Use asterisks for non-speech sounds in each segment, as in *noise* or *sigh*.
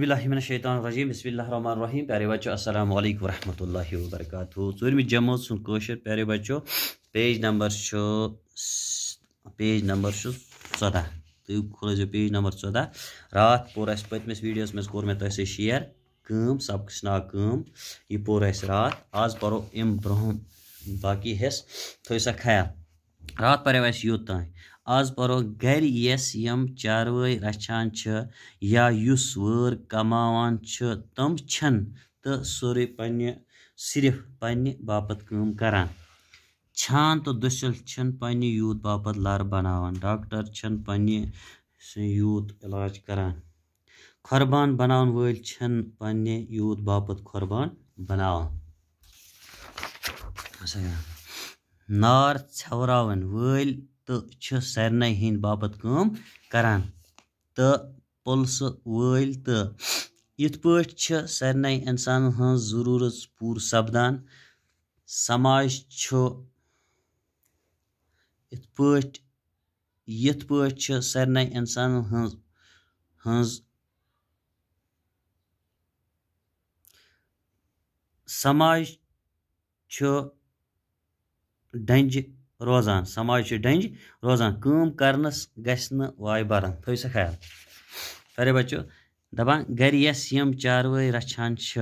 باللہ من الشیطان الرجیم بسم اللہ الرحمن الرحیم پیارے بچو السلام علیکم ورحمت اللہ وبرکاتہ ظورم جمعہ سن کوشر پیارے بچو پیج نمبر شو پیج نمبر شو صدہ تو کھولے جو پیج نمبر صدہ رات پورا اس پیت میں اس ویڈیو میں اس کور میں تیسے شیئر کم سب کسنا کم یہ پورا اس رات آز پرو ام برہم باقی حص تو اسا خیال رات پرے ویسی ہوتا ہے آز پرو گرِ یس یم چاروٲے رچھان چھِ یا یُس وٲر کماوان چھِ تِم چھِنہٕ تہٕ سورُے پنٕنہِ صرف پنٕنہِ باپتھ کٲم کران چھان تہٕ دٔسِل چھِنہٕ پنٕنہِ یوٗت باپتھ لر بناوان ڈاکٹر چھِنہٕ پنٕنہِ یوٗت علاج کران قۄربان بناون وٲلۍ چھِنہٕ پنٕنہِ یوٗت باپتھ قۄربان بناوان اچھا۔ نار ژھیوراوٕنۍ وٲلۍ تہٕ چھِ سارنٕے ہِنٛدۍ باپتھ کٲم کران تہٕ پُلسہٕ وٲلۍ تہٕ یِتھ پٲٹھۍ چھِ سارنٕے اِنسانَن ہٕنٛز ضٔروٗرت پوٗرٕ سَپدان سماج چھُ یِتھ پٲٹھۍ یِتھ پٲٹھۍ چھِ سارنٕے اِنسانَن ہٕنٛز ہٕنٛز سماج چھُ ڈَنجہِ روزان سماج ڈنج روزان نہٕ وا بار تھٲیِو سا خیال بَچو بچو گَرِ گھر یس چاروٲے رَچھان چھِ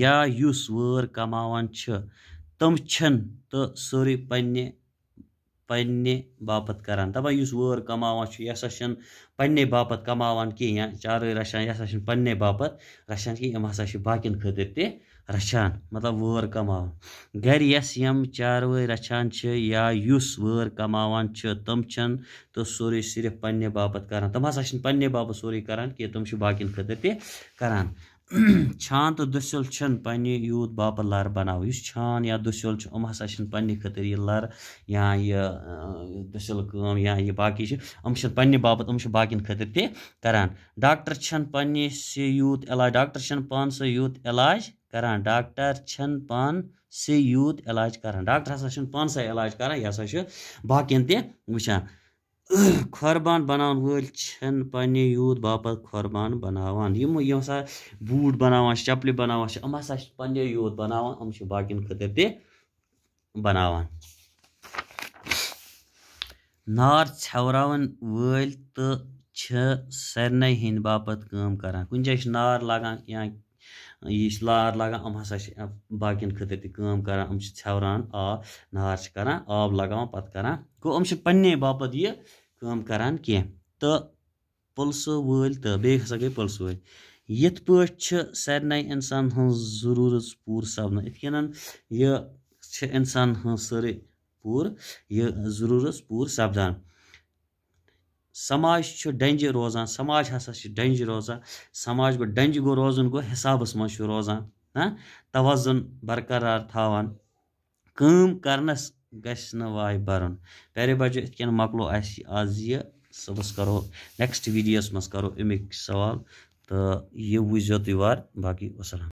یا اس چھِ تِم تم تو سوری پنٛنہِ پنٛنہِ باپَتھ کَران دَپان یُس وٲر کَماوان چھُ یہِ ہَسا چھُنہٕ پنٛنے باپَتھ کَماوان کینٛہہ یا چارٲے رَچھان یہِ ہَسا چھُنہٕ پنٛنے باپَتھ رَچھان کینٛہہ یِم ہَسا چھِ باقٕیَن خٲطرٕ تہِ رَچھان مطلب وٲر کَماوان گَرِ یۄس یِم چاروٲے رَچھان چھِ یا یُس وٲر کَماوان چھِ تِم چھِنہٕ تہٕ سورُے صرف پنٛنہِ باپَتھ کَران تِم ہَسا چھِنہٕ پنٛنہِ باپَتھ سورُے کَران کینٛہہ تِم چھِ باقٕیَن خٲطرٕ تہِ کَران *clears throat* چھان تہٕ دٔسِل چھِنہٕ پنٛنہِ یوٗت باپَتھ باپ لر یُس چھان یا دٔسِل دٔسِل چھُ یِم ہَسا چھِنہٕ پنٛنہِ خٲطرٕ یہِ یہِ یا کٲم یا یہِ باقٕے چھِ یِم چھِنہٕ پنٛنہِ باپَتھ یِم چھِ باپ خٲطرٕ تہِ کَران ڈاکٹر چھِنہٕ یوٗت علاج ڈاکٹر چھِنہٕ پانسٕے یوٗت علاج کَران ڈاکٹر چھِنہٕ پانسٕے یوٗت علاج کَران ڈاکٹر ہَسا چھِنہٕ پانسٕے علاج کَران یہِ ہَسا چھُ باین تہِ وٕچھان بَناوَن وٲلۍ چھِنہٕ پنٛنہِ یوٗت باپَتھ بَناوان خربان بنان و پنت باپ خوربان بناانسا بوٹ بنانا چپلہ بنانا اما پے یوت چھِ ام خٲطرٕ تہِ بَناوان نار ژھٮ۪وراوَن وٲلۍ تہٕ چھِ سارنٕے ھور باپَتھ کٲم کَران کُنہِ جایہِ چھِ نار لَگان یا یہِ چھِ لار لاگان یِم ہسا چھِ باقین خٲطرٕ تہِ کٲم کران یِم چھِ ژھیوران آب نار چھِ کران آب لگاوان پَتہٕ کران گوٚو یِم چھِ پَنٕنے باپَتھ یہِ کٲم کران کیٚنٛہہ تہٕ پٕلسہٕ وٲلۍ تہٕ بیٚیہِ ہسا گٔے پٕلسہٕ وٲلۍ یِتھ پٲٹھۍ چھِ سارنٕے اِنسان ہٕنٛز ضروٗرت پوٗرٕ سَپدان یِتھ کٔنۍ یہِ چھِ اِنسان ہٕنٛز سٲرٕے پوٗرٕ یہِ ضروٗرت پوٗرٕ سَپدان سماج چھُ ڈنجہِ روزان سماج ہسا چھُ ڈنجہِ روزان سماج گوٚو ڈنجہِ گوٚو روزُن گوٚو حِسابَس منٛز چھُ روزان توازُن برقرار تھاوان کٲم کرنس گژھِ نہٕ واے بَرُن پیارے بَجہِ یِتھ کٔنۍ مۄکلو اَسہِ آز یہِ صُبحس کرو نیکٕسٹ ویٖڈیوَس منٛز کرو اَمِکۍ سوال تہٕ یہِ وٕچھ زیو تُہۍ وارٕ باقٕے وَسلام